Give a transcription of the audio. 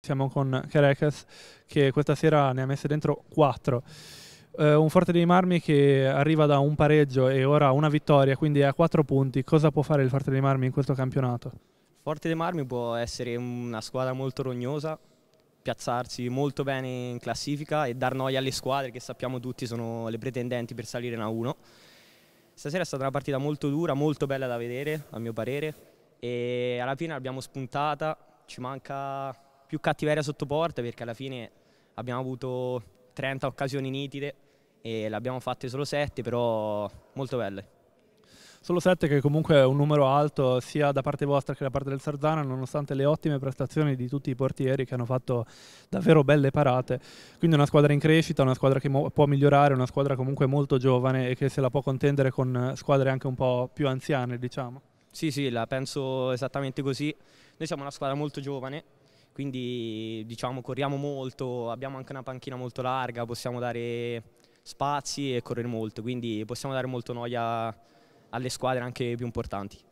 Siamo con Caracas che questa sera ne ha messe dentro 4. Eh, un Forte dei Marmi che arriva da un pareggio e ora una vittoria, quindi è a 4 punti. Cosa può fare il Forte dei Marmi in questo campionato? Forte dei Marmi può essere una squadra molto rognosa, piazzarsi molto bene in classifica e dar noia alle squadre che sappiamo tutti sono le pretendenti per salire in A1. Stasera è stata una partita molto dura, molto bella da vedere a mio parere e alla fine l'abbiamo spuntata, ci manca più cattiveria sotto porta perché alla fine abbiamo avuto 30 occasioni nitide e le abbiamo fatte solo 7, però molto belle. Solo 7 che comunque è un numero alto sia da parte vostra che da parte del Sarzana, nonostante le ottime prestazioni di tutti i portieri che hanno fatto davvero belle parate. Quindi una squadra in crescita, una squadra che può migliorare, una squadra comunque molto giovane e che se la può contendere con squadre anche un po' più anziane, diciamo. Sì, sì, la penso esattamente così. Noi siamo una squadra molto giovane quindi diciamo corriamo molto, abbiamo anche una panchina molto larga, possiamo dare spazi e correre molto, quindi possiamo dare molto noia alle squadre anche più importanti.